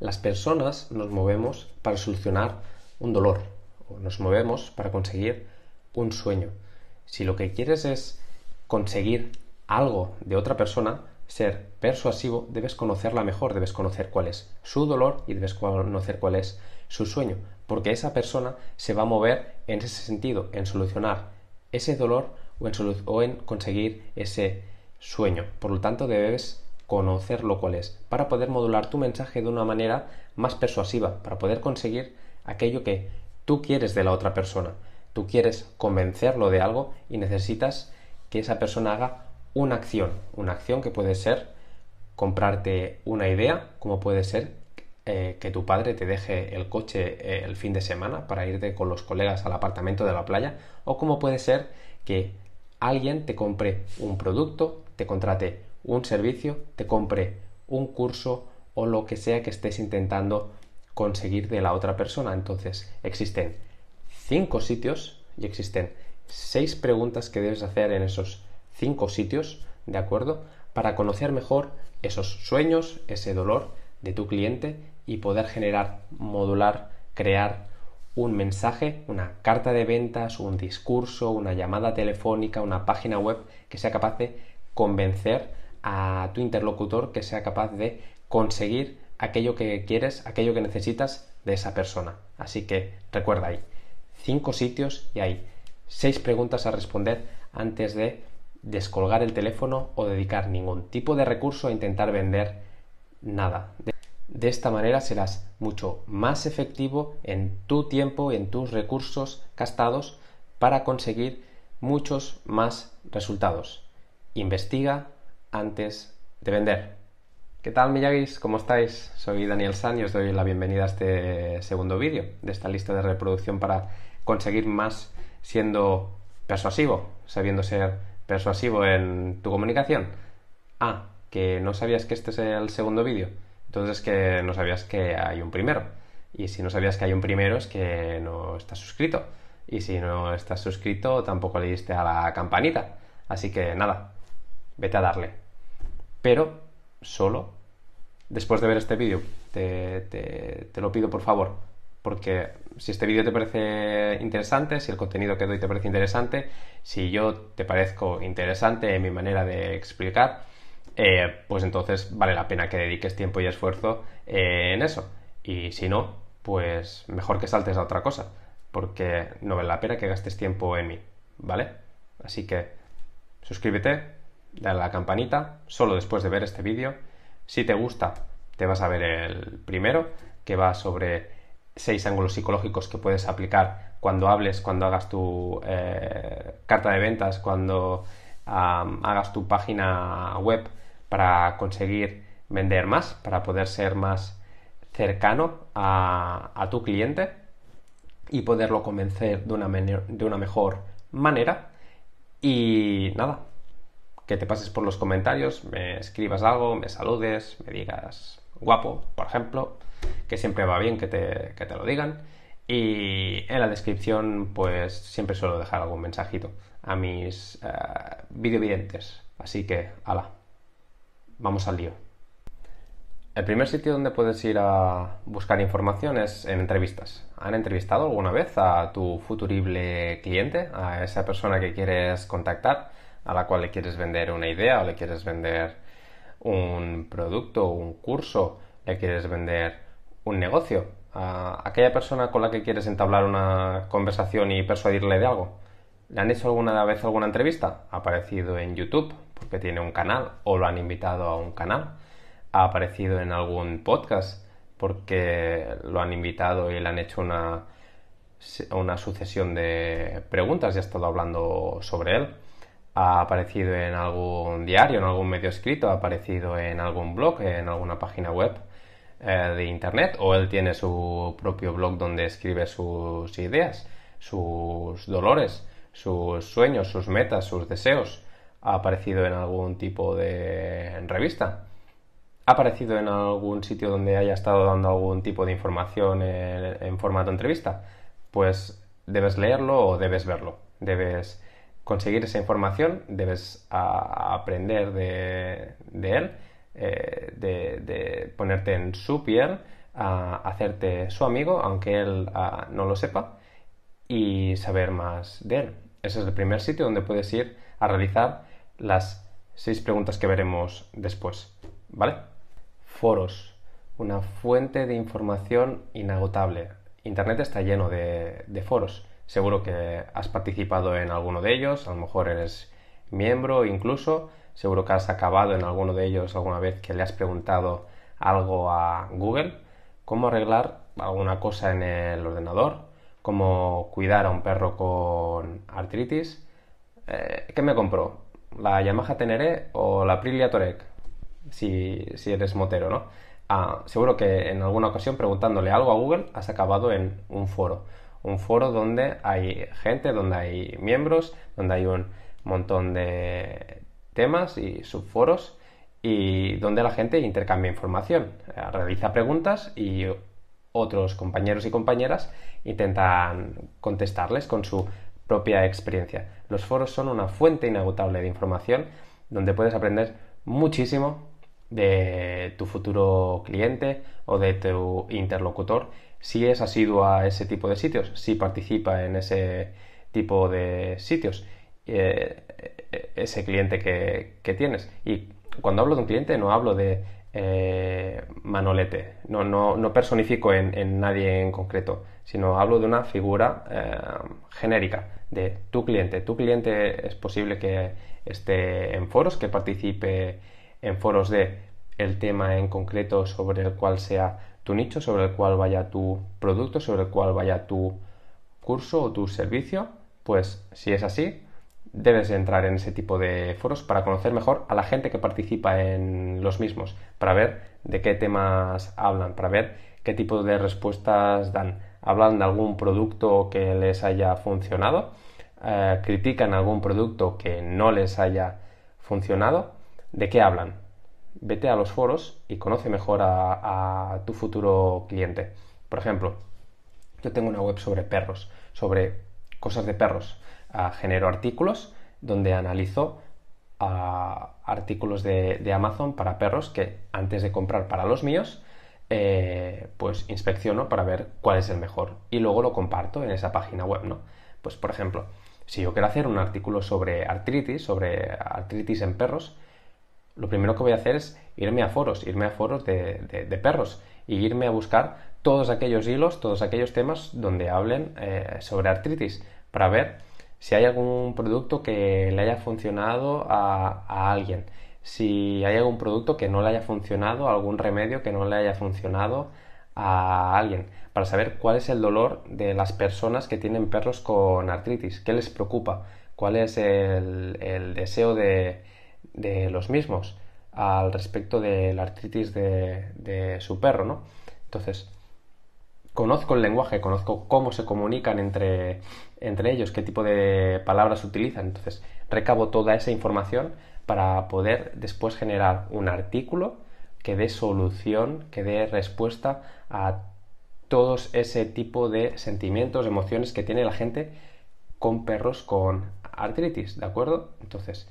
las personas nos movemos para solucionar un dolor o nos movemos para conseguir un sueño. Si lo que quieres es conseguir algo de otra persona, ser persuasivo, debes conocerla mejor, debes conocer cuál es su dolor y debes conocer cuál es su sueño, porque esa persona se va a mover en ese sentido, en solucionar ese dolor o en, o en conseguir ese sueño. Por lo tanto, debes conocer lo cual es, para poder modular tu mensaje de una manera más persuasiva, para poder conseguir aquello que tú quieres de la otra persona. Tú quieres convencerlo de algo y necesitas que esa persona haga una acción, una acción que puede ser comprarte una idea, como puede ser eh, que tu padre te deje el coche eh, el fin de semana para irte con los colegas al apartamento de la playa, o como puede ser que alguien te compre un producto, te contrate un servicio, te compre un curso o lo que sea que estés intentando conseguir de la otra persona. Entonces, existen cinco sitios y existen seis preguntas que debes hacer en esos cinco sitios, ¿de acuerdo? Para conocer mejor esos sueños, ese dolor de tu cliente y poder generar, modular, crear un mensaje, una carta de ventas, un discurso, una llamada telefónica, una página web que sea capaz de convencer a tu interlocutor que sea capaz de conseguir aquello que quieres, aquello que necesitas de esa persona. Así que recuerda ahí, cinco sitios y hay seis preguntas a responder antes de descolgar el teléfono o dedicar ningún tipo de recurso a intentar vender nada. De esta manera serás mucho más efectivo en tu tiempo, en tus recursos gastados para conseguir muchos más resultados. Investiga, antes de vender. ¿Qué tal Miyagis? ¿Cómo estáis? Soy Daniel San y os doy la bienvenida a este segundo vídeo de esta lista de reproducción para conseguir más siendo persuasivo, sabiendo ser persuasivo en tu comunicación. Ah, que no sabías que este es el segundo vídeo, entonces que no sabías que hay un primero. Y si no sabías que hay un primero es que no estás suscrito. Y si no estás suscrito tampoco le diste a la campanita. Así que nada, vete a darle. Pero solo, después de ver este vídeo, te, lo pido por favor, porque si este vídeo te parece interesante, si el contenido que doy te parece interesante, si yo te parezco interesante en mi manera de explicar, eh, pues entonces vale la pena que dediques tiempo y esfuerzo eh, en eso. Y si no, pues mejor que saltes a otra cosa, porque no vale la pena que gastes tiempo en mí, ¿vale? Así que suscríbete, dale a la campanita, solo después de ver este vídeo. Si te gusta, te vas a ver el primero, que va sobre seis ángulos psicológicos que puedes aplicar cuando hables, cuando hagas tu eh, carta de ventas, cuando hagas tu página web para conseguir vender más, para poder ser más cercano a, a tu cliente y poderlo convencer de una, de una mejor manera. Y nada, que te pases por los comentarios, me escribas algo, me saludes, me digas guapo, por ejemplo, que siempre va bien que te, lo digan. Y en la descripción, pues siempre suelo dejar algún mensajito a mis eh, videovidentes. Así que, ala, vamos al lío. El primer sitio donde puedes ir a buscar información es en entrevistas. ¿Han entrevistado alguna vez a tu futurible cliente, a esa persona que quieres contactar? a la cual le quieres vender una idea o le quieres vender un producto, un curso, le quieres vender un negocio, a aquella persona con la que quieres entablar una conversación y persuadirle de algo. ¿Le han hecho alguna vez alguna entrevista? Ha aparecido en YouTube porque tiene un canal o lo han invitado a un canal. Ha aparecido en algún podcast porque lo han invitado y le han hecho una, una sucesión de preguntas y ha estado hablando sobre él ha aparecido en algún diario, en algún medio escrito, ha aparecido en algún blog, en alguna página web eh, de internet, o él tiene su propio blog donde escribe sus ideas, sus dolores, sus sueños, sus metas, sus deseos. Ha aparecido en algún tipo de revista. Ha aparecido en algún sitio donde haya estado dando algún tipo de información en, en formato entrevista. Pues debes leerlo o debes verlo. Debes conseguir esa información, debes aprender de, él, eh, de, ponerte en su piel, a hacerte su amigo, aunque él ah, no lo sepa, y saber más de él. Ese es el primer sitio donde puedes ir a realizar las seis preguntas que veremos después. ¿Vale? Foros, una fuente de información inagotable. Internet está lleno de foros. Seguro que has participado en alguno de ellos, a lo mejor eres miembro incluso, seguro que has acabado en alguno de ellos alguna vez que le has preguntado algo a Google, cómo arreglar alguna cosa en el ordenador, cómo cuidar a un perro con artritis. Eh, ¿Qué me compró? ¿La Yamaha Tenere o la Prilia Torek? Si, si eres motero, ¿no? Ah, seguro que en alguna ocasión preguntándole algo a Google has acabado en un foro un foro donde hay gente, donde hay miembros, donde hay un montón de temas y subforos y donde la gente intercambia información, eh, realiza preguntas y otros compañeros y compañeras intentan contestarles con su propia experiencia. Los foros son una fuente inagotable de información donde puedes aprender muchísimo de tu futuro cliente o de tu interlocutor si es asiduo a ese tipo de sitios, si participa en ese tipo de sitios, eh, ese cliente que, tienes. Y cuando hablo de un cliente no hablo de eh, Manolete, no, no, personifico en, nadie en concreto, sino hablo de una figura eh, genérica, de tu cliente. Tu cliente es posible que esté en foros, que participe en foros de el tema en concreto sobre el cual sea tu nicho sobre el cual vaya tu producto, sobre el cual vaya tu curso o tu servicio, pues si es así, debes entrar en ese tipo de foros para conocer mejor a la gente que participa en los mismos, para ver de qué temas hablan, para ver qué tipo de respuestas dan. ¿Hablan de algún producto que les haya funcionado? Eh, ¿Critican algún producto que no les haya funcionado? ¿De qué hablan? vete a los foros y conoce mejor a, tu futuro cliente. Por ejemplo, yo tengo una web sobre perros, sobre cosas de perros. Ah, genero artículos donde analizo ah, artículos de, Amazon para perros que antes de comprar para los míos, eh, pues inspecciono para ver cuál es el mejor y luego lo comparto en esa página web, ¿no? Pues por ejemplo, si yo quiero hacer un artículo sobre artritis, sobre artritis en perros, lo primero que voy a hacer es irme a foros, irme a foros de, perros y e irme a buscar todos aquellos hilos, todos aquellos temas donde hablen eh, sobre artritis para ver si hay algún producto que le haya funcionado a, alguien, si hay algún producto que no le haya funcionado, algún remedio que no le haya funcionado a alguien para saber cuál es el dolor de las personas que tienen perros con artritis, qué les preocupa, cuál es el deseo de, de los mismos al respecto de la artritis de, su perro, ¿no? Entonces, conozco el lenguaje, conozco cómo se comunican entre, entre ellos, qué tipo de palabras utilizan. Entonces, recabo toda esa información para poder después generar un artículo que dé solución, que dé respuesta a todos ese tipo de sentimientos, emociones que tiene la gente con perros con artritis, ¿de acuerdo? Entonces,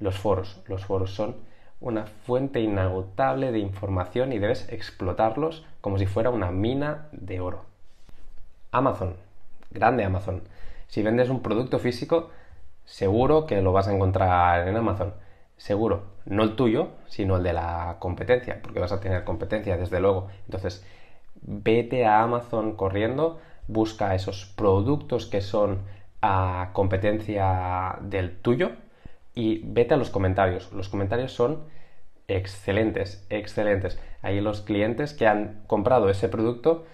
los foros. Los foros son una fuente inagotable de información y debes explotarlos como si fuera una mina de oro. Amazon, grande Amazon. Si vendes un producto físico, seguro que lo vas a encontrar en Amazon. Seguro, no el tuyo, sino el de la competencia, porque vas a tener competencia, desde luego. Entonces, vete a Amazon corriendo, busca esos productos que son a competencia del tuyo, y vete a los comentarios. Los comentarios son excelentes, excelentes. Ahí los clientes que han comprado ese producto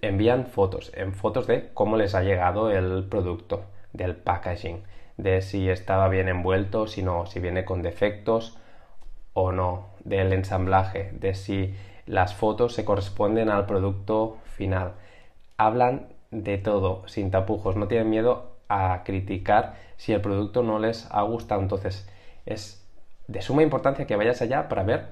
envían fotos, en fotos de cómo les ha llegado el producto, del packaging, de si estaba bien envuelto, si no, si viene con defectos o no, del ensamblaje, de si las fotos se corresponden al producto final. Hablan de todo, sin tapujos, no tienen miedo a criticar si el producto no les ha gustado. Entonces, es de suma importancia que vayas allá para ver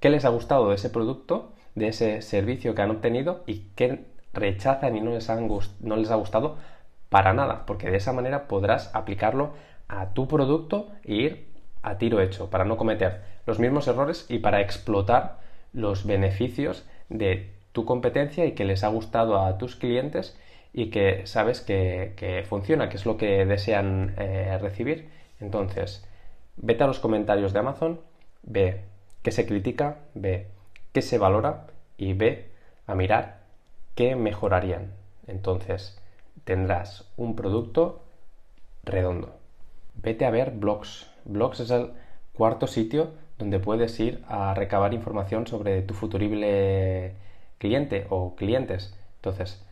qué les ha gustado de ese producto, de ese servicio que han obtenido y qué rechazan y no les, han no les ha gustado para nada, porque de esa manera podrás aplicarlo a tu producto e ir a tiro hecho, para no cometer los mismos errores y para explotar los beneficios de tu competencia y que les ha gustado a tus clientes y que sabes que, funciona, que es lo que desean eh, recibir. Entonces, vete a los comentarios de Amazon, ve qué se critica, ve qué se valora y ve a mirar qué mejorarían. Entonces, tendrás un producto redondo. Vete a ver blogs. Blogs es el cuarto sitio donde puedes ir a recabar información sobre tu futurible cliente o clientes. Entonces,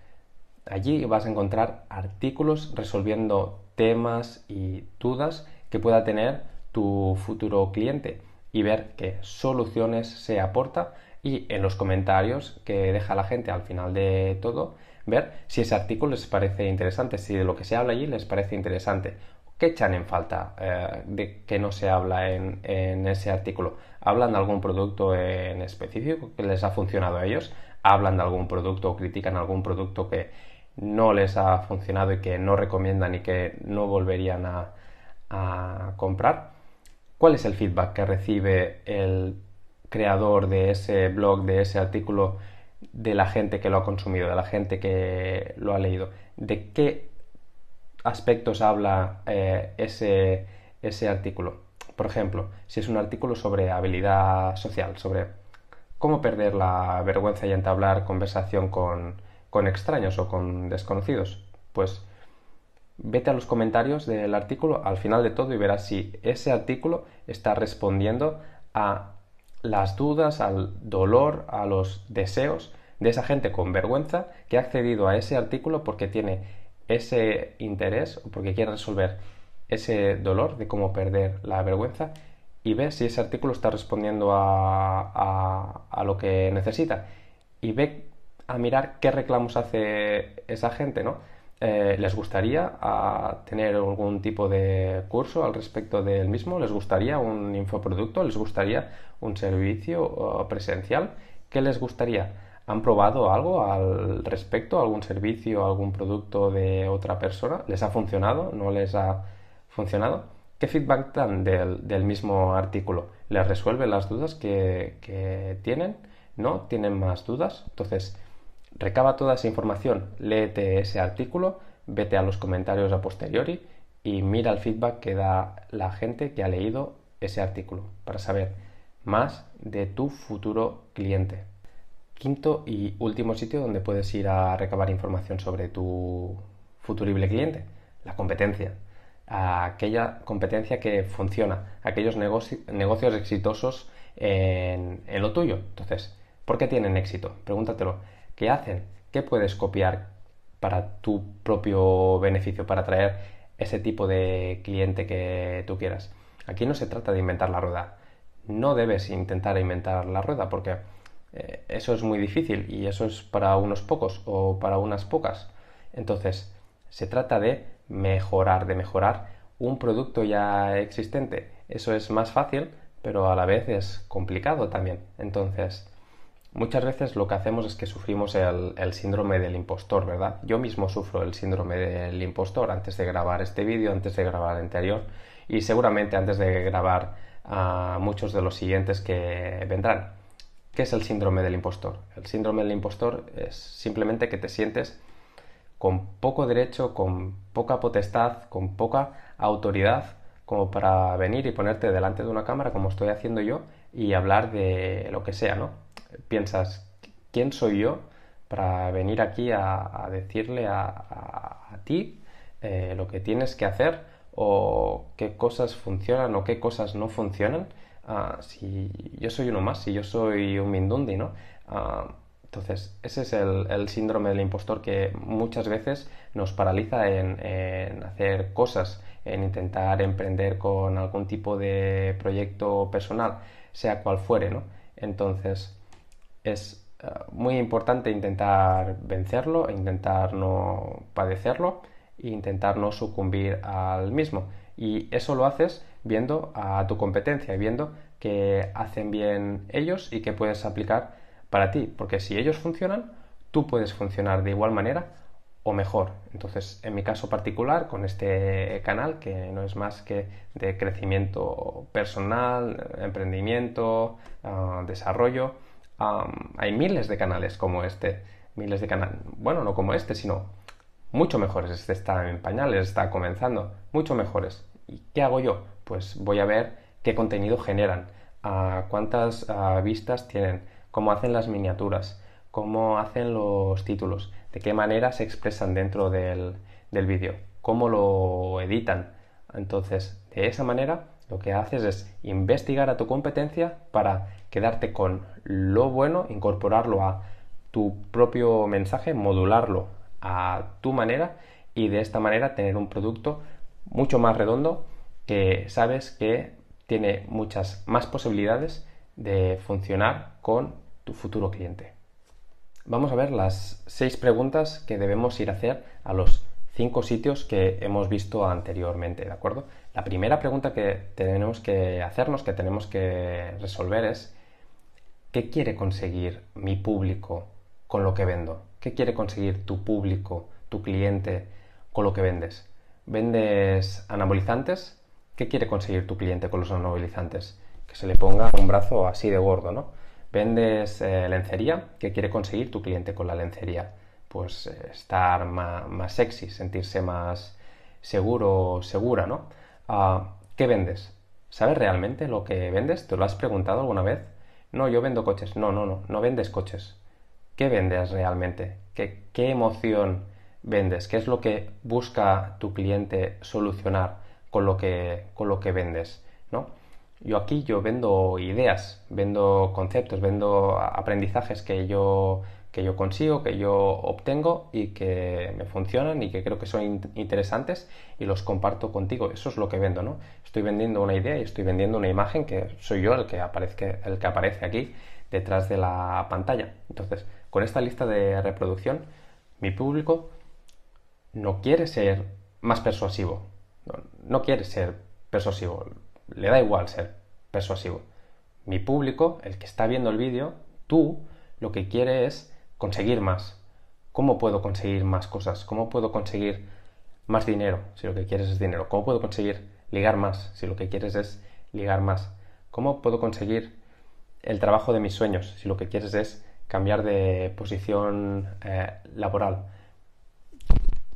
Allí vas a encontrar artículos resolviendo temas y dudas que pueda tener tu futuro cliente y ver qué soluciones se aporta y en los comentarios que deja la gente al final de todo ver si ese artículo les parece interesante, si de lo que se habla allí les parece interesante. ¿Qué echan en falta eh, de que no se habla en, en, ese artículo? ¿Hablan de algún producto en específico que les ha funcionado a ellos? ¿Hablan de algún producto o critican algún producto que no les ha funcionado y que no recomiendan y que no volverían a, comprar. ¿Cuál es el feedback que recibe el creador de ese blog, de ese artículo, de la gente que lo ha consumido, de la gente que lo ha leído? ¿De qué aspectos habla eh, ese artículo? Por ejemplo, si es un artículo sobre habilidad social, sobre cómo perder la vergüenza y entablar conversación con, con extraños o con desconocidos? Pues vete a los comentarios del artículo al final de todo y verás si ese artículo está respondiendo a las dudas, al dolor, a los deseos de esa gente con vergüenza que ha accedido a ese artículo porque tiene ese interés o porque quiere resolver ese dolor de cómo perder la vergüenza y ve si ese artículo está respondiendo a, lo que necesita y ve mirar qué reclamos hace esa gente, ¿no? Eh, ¿Les gustaría a ah, tener algún tipo de curso al respecto del mismo? ¿Les gustaría un infoproducto? ¿Les gustaría un servicio presencial? ¿Qué les gustaría? ¿Han probado algo al respecto? ¿Algún servicio, algún producto de otra persona? ¿Les ha funcionado? ¿No les ha funcionado? ¿Qué feedback dan del, mismo artículo? ¿Les resuelve las dudas que, que tienen? ¿No? ¿Tienen más dudas? Entonces, Recaba toda esa información, léete ese artículo, vete a los comentarios a posteriori y mira el feedback que da la gente que ha leído ese artículo para saber más de tu futuro cliente. Quinto y último sitio donde puedes ir a recabar información sobre tu futurible cliente, la competencia. Aquella competencia que funciona, aquellos negocios exitosos en, en lo tuyo. Entonces, ¿por qué tienen éxito? Pregúntatelo. ¿Qué hacen? ¿Qué puedes copiar para tu propio beneficio, para atraer ese tipo de cliente que tú quieras? Aquí no se trata de inventar la rueda. No debes intentar inventar la rueda porque eh, eso es muy difícil y eso es para unos pocos o para unas pocas. Entonces, se trata de mejorar, de mejorar un producto ya existente. Eso es más fácil, pero a la vez es complicado también. Entonces, Muchas veces lo que hacemos es que sufrimos el, síndrome del impostor, ¿verdad? Yo mismo sufro el síndrome del impostor antes de grabar este vídeo, antes de grabar el anterior y seguramente antes de grabar a muchos de los siguientes que vendrán. ¿Qué es el síndrome del impostor? El síndrome del impostor es simplemente que te sientes con poco derecho, con poca potestad, con poca autoridad como para venir y ponerte delante de una cámara como estoy haciendo yo y hablar de lo que sea, ¿no? piensas, ¿quién soy yo para venir aquí a, decirle a, ti eh, lo que tienes que hacer o qué cosas funcionan o qué cosas no funcionan? Ah, si yo soy uno más, si yo soy un Mindundi, ¿no? Ah, entonces, ese es el, síndrome del impostor que muchas veces nos paraliza en, en, hacer cosas, en intentar emprender con algún tipo de proyecto personal, sea cual fuere, ¿no? Entonces, es eh, muy importante intentar vencerlo, intentar no padecerlo e intentar no sucumbir al mismo. Y eso lo haces viendo a tu competencia, y viendo que hacen bien ellos y que puedes aplicar para ti. Porque si ellos funcionan, tú puedes funcionar de igual manera o mejor. Entonces, en mi caso particular, con este canal, que no es más que de crecimiento personal, emprendimiento, ah, desarrollo, hay miles de canales como este, miles de canales, bueno, no como este, sino mucho mejores. Este está en pañales, está comenzando, mucho mejores. ¿Y qué hago yo? Pues voy a ver qué contenido generan, cuántas vistas tienen, cómo hacen las miniaturas, cómo hacen los títulos, de qué manera se expresan dentro del, del vídeo, cómo lo editan. Entonces, de esa manera lo que haces es investigar a tu competencia para quedarte con lo bueno, incorporarlo a tu propio mensaje, modularlo a tu manera y de esta manera tener un producto mucho más redondo que sabes que tiene muchas más posibilidades de funcionar con tu futuro cliente. Vamos a ver las seis preguntas que debemos ir a hacer a los cinco sitios que hemos visto anteriormente, ¿de acuerdo? La primera pregunta que tenemos que hacernos, que tenemos que resolver es, ¿qué quiere conseguir mi público con lo que vendo? ¿Qué quiere conseguir tu público, tu cliente con lo que vendes? ¿Vendes anabolizantes? ¿Qué quiere conseguir tu cliente con los anabolizantes? Que se le ponga un brazo así de gordo, ¿no? ¿Vendes eh, lencería? ¿Qué quiere conseguir tu cliente con la lencería? Pues eh, estar más, más sexy, sentirse más seguro o segura, ¿no? ¿Qué vendes? ¿Sabes realmente lo que vendes? ¿Te lo has preguntado alguna vez? No, yo vendo coches. No, no, no, no vendes coches. ¿Qué vendes realmente? ¿Qué, qué emoción vendes? ¿Qué es lo que busca tu cliente solucionar con lo que, con lo que vendes? ¿no? Yo aquí yo vendo ideas, vendo conceptos, vendo aprendizajes que yo que yo consigo, que yo obtengo y que me funcionan y que creo que son interesantes y los comparto contigo. Eso es lo que vendo, ¿no? Estoy vendiendo una idea y estoy vendiendo una imagen que soy yo el que, aparezca, el que aparece aquí detrás de la pantalla. Entonces, con esta lista de reproducción, mi público no quiere ser más persuasivo. No, quiere ser persuasivo. Le da igual ser persuasivo. Mi público, el que está viendo el vídeo, tú, lo que quieres es conseguir más. ¿Cómo puedo conseguir más cosas? ¿Cómo puedo conseguir más dinero si lo que quieres es dinero? ¿Cómo puedo conseguir ligar más si lo que quieres es ligar más? ¿Cómo puedo conseguir el trabajo de mis sueños si lo que quieres es cambiar de posición eh, laboral?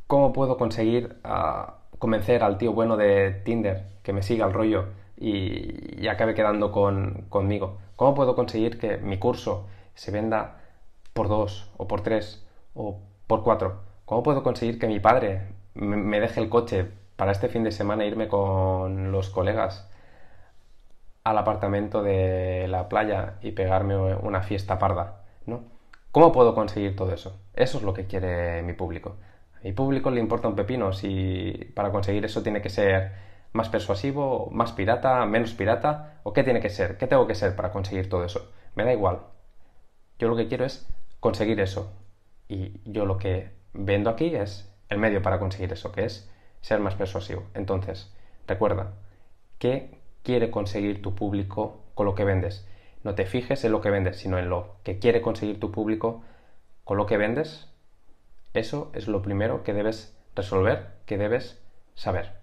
¿Cómo puedo conseguir ah, convencer al tío bueno de Tinder que me siga el rollo y, acabe quedando conmigo? ¿Cómo puedo conseguir que mi curso se venda por dos, o por tres, o por cuatro. ¿Cómo puedo conseguir que mi padre me deje el coche para este fin de semana e irme con los colegas al apartamento de la playa y pegarme una fiesta parda? ¿No? ¿Cómo puedo conseguir todo eso? Eso es lo que quiere mi público. A mi público le importa un pepino si para conseguir eso tiene que ser más persuasivo, más pirata, menos pirata, o qué tiene que ser, qué tengo que ser para conseguir todo eso. Me da igual. Yo lo que quiero es conseguir eso. Y yo lo que vendo aquí es el medio para conseguir eso, que es ser más persuasivo. Entonces, recuerda, ¿qué quiere conseguir tu público con lo que vendes? No te fijes en lo que vendes, sino en lo que quiere conseguir tu público con lo que vendes. Eso es lo primero que debes resolver, que debes saber.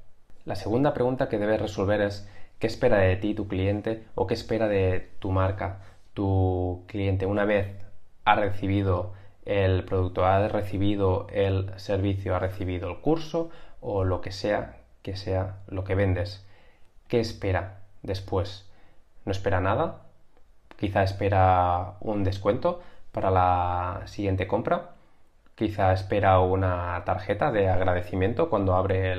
La segunda pregunta que debes resolver es ¿qué espera de ti tu cliente o qué espera de tu marca, tu cliente, una vez ha recibido el producto, ha recibido el servicio, ha recibido el curso o lo que sea que sea lo que vendes. ¿Qué espera después? ¿No espera nada? Quizá espera un descuento para la siguiente compra. Quizá espera una tarjeta de agradecimiento cuando abre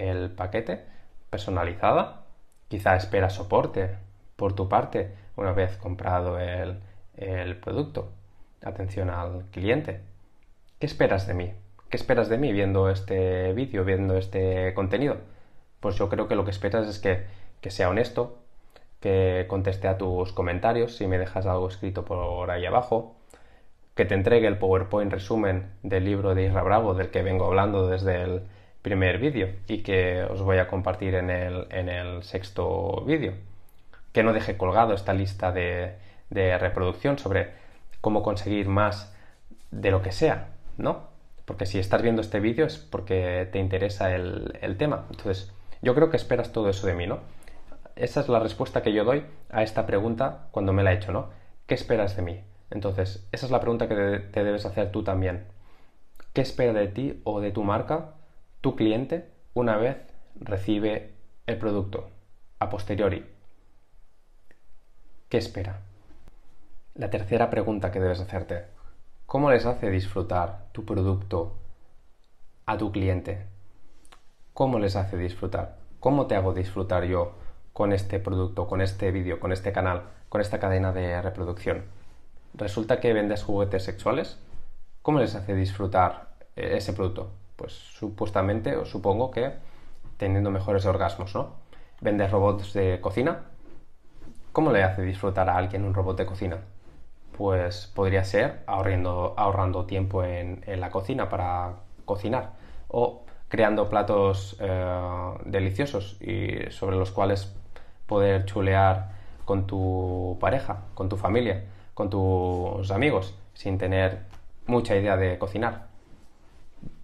el, paquete personalizada. Quizá espera soporte por tu parte una vez comprado el producto atención al cliente. ¿Qué esperas de mí? ¿Qué esperas de mí viendo este vídeo, viendo este contenido? Pues yo creo que lo que esperas es que, sea honesto, que conteste a tus comentarios si me dejas algo escrito por ahí abajo, que te entregue el PowerPoint resumen del libro de Isra Bravo del que vengo hablando desde el primer vídeo y que os voy a compartir en el, en el sexto vídeo. Que no deje colgado esta lista de reproducción sobre cómo conseguir más de lo que sea, ¿no? Porque si estás viendo este vídeo es porque te interesa el, tema. Entonces, yo creo que esperas todo eso de mí, ¿no? Esa es la respuesta que yo doy a esta pregunta cuando me la he hecho, ¿no? ¿Qué esperas de mí? Entonces, esa es la pregunta que te debes hacer tú también. ¿Qué espera de ti o de tu marca tu cliente una vez recibe el producto a posteriori? ¿Qué espera? La tercera pregunta que debes hacerte, ¿cómo les hace disfrutar tu producto a tu cliente? ¿Cómo les hace disfrutar? ¿Cómo te hago disfrutar yo con este producto, con este vídeo, con este canal, con esta cadena de reproducción? ¿Resulta que vendes juguetes sexuales? ¿Cómo les hace disfrutar eh, ese producto? Pues supuestamente o supongo que teniendo mejores orgasmos, ¿no? ¿Vendes robots de cocina? ¿Cómo le hace disfrutar a alguien un robot de cocina? pues podría ser ahorrando, ahorrando tiempo en, la cocina para cocinar o creando platos eh, deliciosos y sobre los cuales poder chulear con tu pareja, con tu familia, con tus amigos, sin tener mucha idea de cocinar.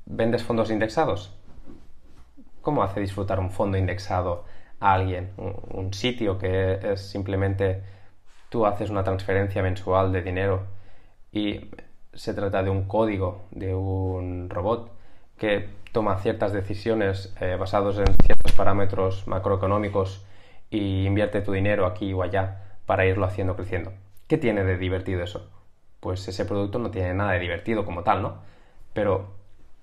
¿Vendes fondos indexados? ¿Cómo hace disfrutar un fondo indexado a alguien? un sitio que es simplemente tú haces una transferencia mensual de dinero y se trata de un código de un robot que toma ciertas decisiones eh, basadas en ciertos parámetros macroeconómicos y invierte tu dinero aquí o allá para irlo haciendo creciendo. ¿Qué tiene de divertido eso? Pues ese producto no tiene nada de divertido como tal, ¿no? Pero,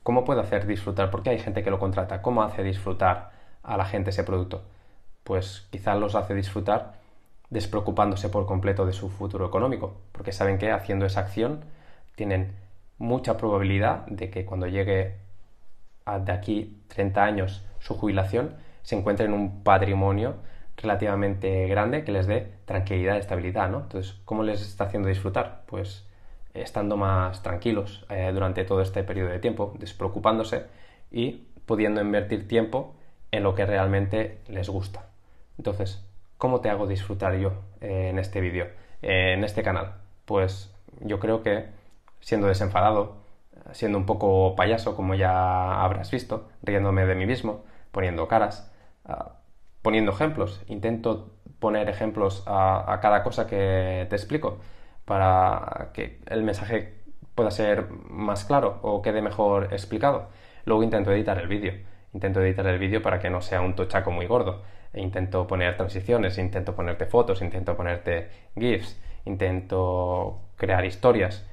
¿cómo puede hacer disfrutar? Porque hay gente que lo contrata? ¿Cómo hace disfrutar a la gente ese producto? Pues quizás los hace disfrutar despreocupándose por completo de su futuro económico, porque saben que haciendo esa acción tienen mucha probabilidad de que cuando llegue a de aquí 30 años su jubilación se encuentren un patrimonio relativamente grande que les dé tranquilidad y estabilidad, ¿no? Entonces, ¿cómo les está haciendo disfrutar? Pues eh, estando más tranquilos eh, durante todo este periodo de tiempo, despreocupándose y pudiendo invertir tiempo en lo que realmente les gusta. Entonces, ¿cómo te hago disfrutar yo eh, en este vídeo, eh, en este canal? Pues yo creo que siendo desenfadado, siendo un poco payaso, como ya habrás visto, riéndome de mí mismo, poniendo caras, ah, poniendo ejemplos. Intento poner ejemplos a, a, cada cosa que te explico para que el mensaje pueda ser más claro o quede mejor explicado. Luego intento editar el vídeo. Intento editar el vídeo para que no sea un tochaco muy gordo intento poner transiciones, intento ponerte fotos, intento ponerte GIFs, intento crear historias.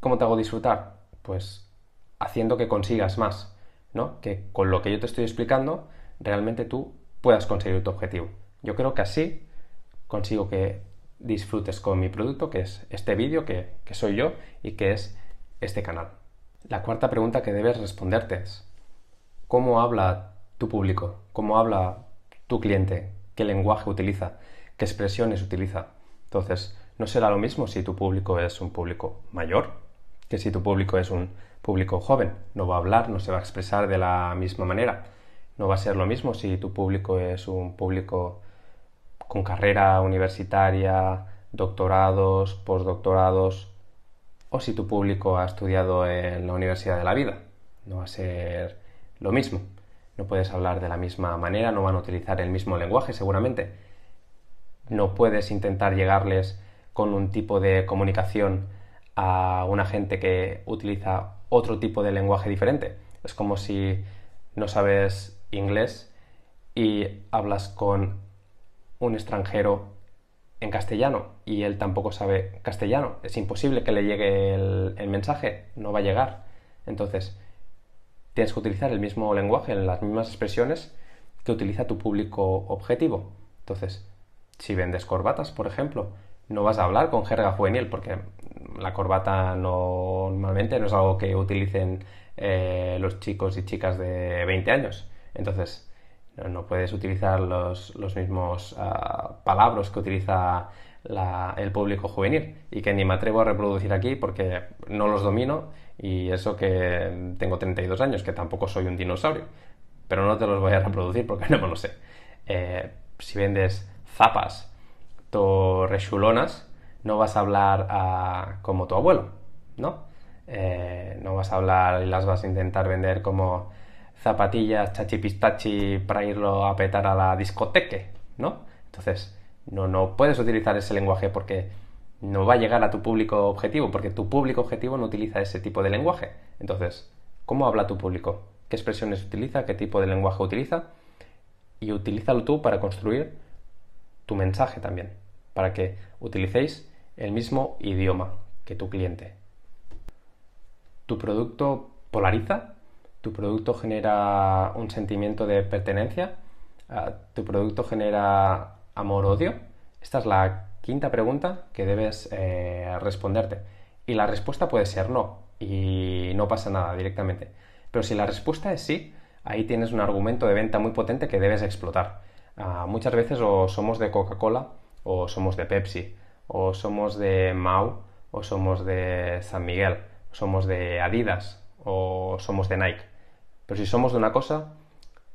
¿Cómo te hago disfrutar? Pues haciendo que consigas más, ¿no? Que con lo que yo te estoy explicando, realmente tú puedas conseguir tu objetivo. Yo creo que así consigo que disfrutes con mi producto, que es este vídeo, que, que soy yo y que es este canal. La cuarta pregunta que debes responderte es, ¿cómo habla tu público, cómo habla tu cliente, qué lenguaje utiliza, qué expresiones utiliza. Entonces, no será lo mismo si tu público es un público mayor que si tu público es un público joven. No va a hablar, no se va a expresar de la misma manera. No va a ser lo mismo si tu público es un público con carrera universitaria, doctorados, postdoctorados, o si tu público ha estudiado en la Universidad de la Vida. No va a ser lo mismo. No puedes hablar de la misma manera, no van a utilizar el mismo lenguaje seguramente. No puedes intentar llegarles con un tipo de comunicación a una gente que utiliza otro tipo de lenguaje diferente. Es como si no sabes inglés y hablas con un extranjero en castellano y él tampoco sabe castellano. Es imposible que le llegue el, mensaje, no va a llegar. Entonces, tienes que utilizar el mismo lenguaje, las mismas expresiones que utiliza tu público objetivo. Entonces, si vendes corbatas, por ejemplo, no vas a hablar con jerga juvenil porque la corbata normalmente no es algo que utilicen eh, los chicos y chicas de 20 años. Entonces, no, puedes utilizar los, mismos ah, palabras que utiliza el público juvenil y que ni me atrevo a reproducir aquí porque no los domino y eso que tengo 32 años, que tampoco soy un dinosaurio. Pero no te los voy a reproducir porque no me lo sé. Eh, si vendes zapas torrechulonas, no vas a hablar como tu abuelo, ¿no? Eh, no vas a hablar y las vas a intentar vender como zapatillas chachipistachi para irlo a petar a la discoteque, ¿no? Entonces, no, no puedes utilizar ese lenguaje porque no va a llegar a tu público objetivo, porque tu público objetivo no utiliza ese tipo de lenguaje. Entonces, ¿cómo habla tu público? ¿Qué expresiones utiliza? ¿Qué tipo de lenguaje utiliza? Y utilízalo tú para construir tu mensaje también, para que utilicéis el mismo idioma que tu cliente. ¿Tu producto polariza? ¿Tu producto genera un sentimiento de pertenencia? Ah, ¿Tu producto genera amor-odio? Esta es la quinta pregunta que debes eh, responderte. Y la respuesta puede ser no, y no pasa nada directamente. Pero si la respuesta es sí, ahí tienes un argumento de venta muy potente que debes explotar. Ah, muchas veces o somos de Coca-Cola, o somos de Pepsi, o somos de Mau, o somos de San Miguel, somos de Adidas, o somos de Nike. Pero si somos de una cosa,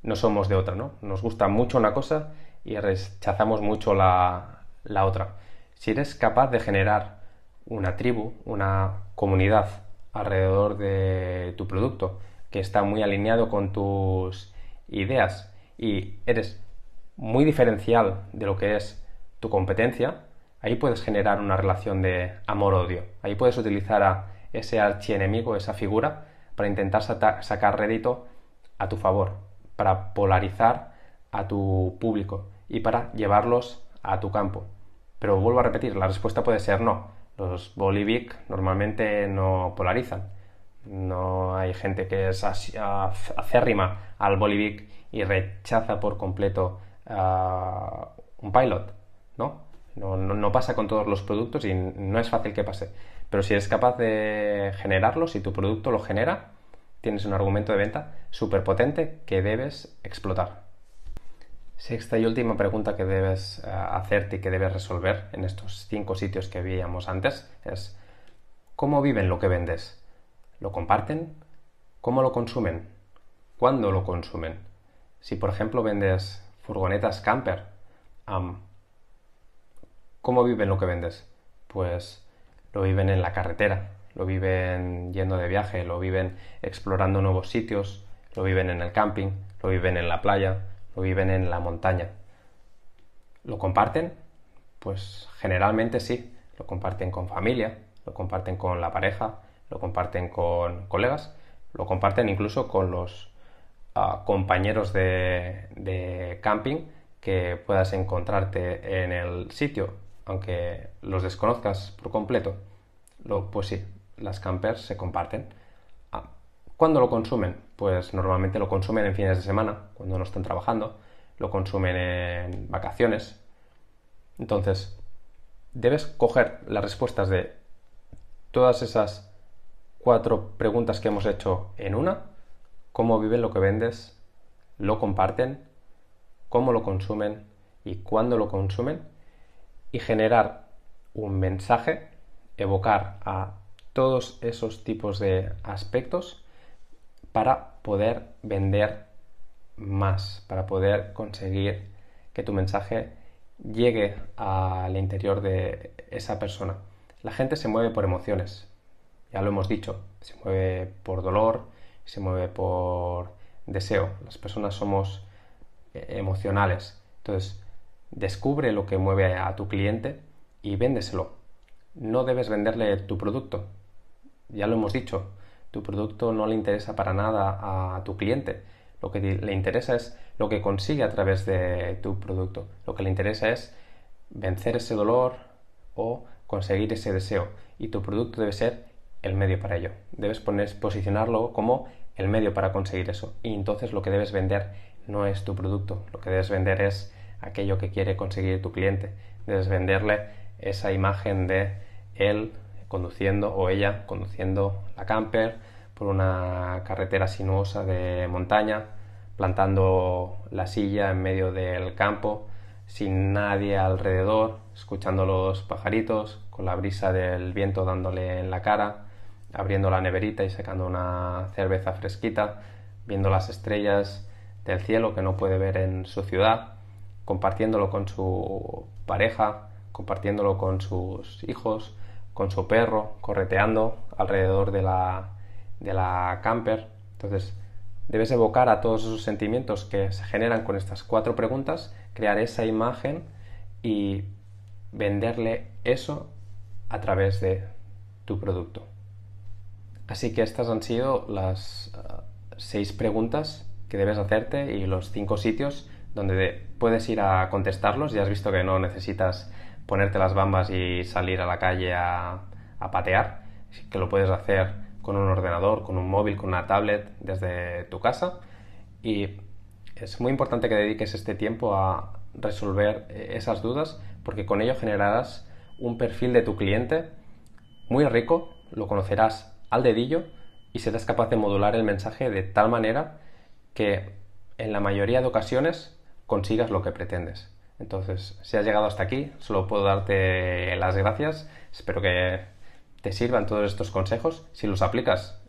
no somos de otra, ¿no? Nos gusta mucho una cosa y rechazamos mucho la, la otra. Si eres capaz de generar una tribu, una comunidad alrededor de tu producto que está muy alineado con tus ideas y eres muy diferencial de lo que es tu competencia, ahí puedes generar una relación de amor-odio. Ahí puedes utilizar a ese archienemigo, esa figura, para intentar sacar rédito a tu favor, para polarizar a tu público y para llevarlos a tu campo. Pero vuelvo a repetir, la respuesta puede ser no. Los Bolivic normalmente no polarizan. No hay gente que es acérrima al Bolivic y rechaza por completo un pilot, ¿no? No, ¿no? pasa con todos los productos y no es fácil que pase. Pero si eres capaz de generarlo, si tu producto lo genera, tienes un argumento de venta súper potente que debes explotar. Sexta y última pregunta que debes eh, hacerte y que debes resolver en estos cinco sitios que veíamos antes es ¿cómo viven lo que vendes? ¿Lo comparten? ¿Cómo lo consumen? ¿Cuándo lo consumen? Si por ejemplo vendes furgonetas camper, ¿cómo viven lo que vendes? Pues lo viven en la carretera, lo viven yendo de viaje, lo viven explorando nuevos sitios, lo viven en el camping, lo viven en la playa, lo viven en la montaña. ¿Lo comparten? Pues generalmente sí. Lo comparten con familia, lo comparten con la pareja, lo comparten con colegas, lo comparten incluso con los ah, compañeros de, camping que puedas encontrarte en el sitio, aunque los desconozcas por completo. Lo, pues sí, las campers se comparten. Ah, ¿Cuándo lo consumen? pues normalmente lo consumen en fines de semana, cuando no están trabajando, lo consumen en vacaciones. Entonces, debes coger las respuestas de todas esas cuatro preguntas que hemos hecho en una, cómo viven lo que vendes, lo comparten, cómo lo consumen y cuándo lo consumen, y generar un mensaje, evocar a todos esos tipos de aspectos para poder vender más, para poder conseguir que tu mensaje llegue al interior de esa persona. La gente se mueve por emociones, ya lo hemos dicho, se mueve por dolor, se mueve por deseo, las personas somos eh, emocionales. Entonces, descubre lo que mueve a tu cliente y véndeselo. No debes venderle tu producto, ya lo hemos dicho, tu producto no le interesa para nada a tu cliente. Lo que le interesa es lo que consigue a través de tu producto. Lo que le interesa es vencer ese dolor o conseguir ese deseo. Y tu producto debe ser el medio para ello. Debes poner, posicionarlo como el medio para conseguir eso. Y entonces lo que debes vender no es tu producto. Lo que debes vender es aquello que quiere conseguir tu cliente. Debes venderle esa imagen de él conduciendo o ella conduciendo la camper por una carretera sinuosa de montaña, plantando la silla en medio del campo, sin nadie alrededor, escuchando los pajaritos, con la brisa del viento dándole en la cara, abriendo la neverita y sacando una cerveza fresquita, viendo las estrellas del cielo que no puede ver en su ciudad, compartiéndolo con su pareja, compartiéndolo con sus hijos, con su perro, correteando alrededor de la, camper. Entonces, debes evocar a todos esos sentimientos que se generan con estas cuatro preguntas, crear esa imagen y venderle eso a través de tu producto. Así que estas han sido las eh, seis preguntas que debes hacerte y los cinco sitios donde puedes ir a contestarlos. Ya has visto que no necesitas ponerte las bambas y salir a la calle a, patear, que lo puedes hacer con un ordenador, con un móvil, con una tablet desde tu casa. Y es muy importante que dediques este tiempo a resolver eh, esas dudas porque con ello generarás un perfil de tu cliente muy rico, lo conocerás al dedillo y serás capaz de modular el mensaje de tal manera que en la mayoría de ocasiones consigas lo que pretendes. Entonces, si has llegado hasta aquí, solo puedo darte las gracias. Espero que te sirvan todos estos consejos. Si los aplicas,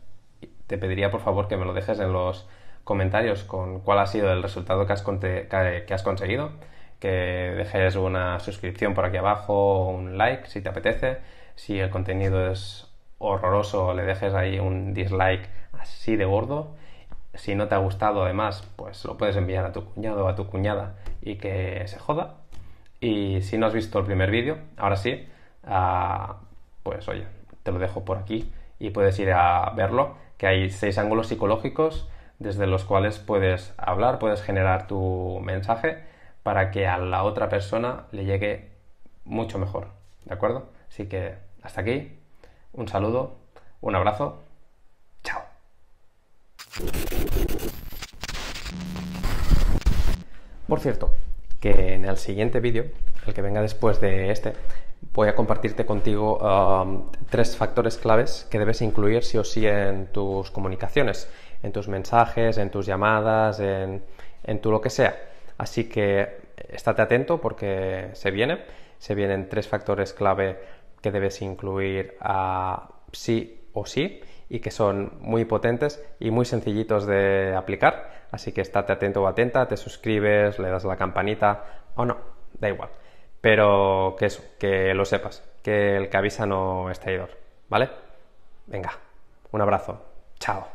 te pediría por favor que me lo dejes en los comentarios con cuál ha sido el resultado que has, conseguido. Que dejes una suscripción por aquí abajo, un like si te apetece. Si el contenido es horroroso, le dejes ahí un dislike así de gordo. Si no te ha gustado, además, pues lo puedes enviar a tu cuñado o a tu cuñada y que se joda. Y si no has visto el primer vídeo, ahora sí, ah, pues oye, te lo dejo por aquí y puedes ir a verlo, que hay seis ángulos psicológicos desde los cuales puedes hablar, puedes generar tu mensaje para que a la otra persona le llegue mucho mejor. ¿De acuerdo? Así que hasta aquí, un saludo, un abrazo, chao. Por cierto, que en el siguiente vídeo, el que venga después de este, voy a compartirte contigo um, tres factores claves que debes incluir sí o sí en tus comunicaciones, en tus mensajes, en tus llamadas, en, en tu lo que sea. Así que estate atento porque se viene, se vienen tres factores clave que debes incluir a sí o sí y que son muy potentes y muy sencillitos de aplicar. Así que estate atento o atenta, te suscribes, le das la campanita o no, da igual. Pero que eso, que lo sepas, que el que avisa no es traidor, ¿vale? Venga, un abrazo, chao.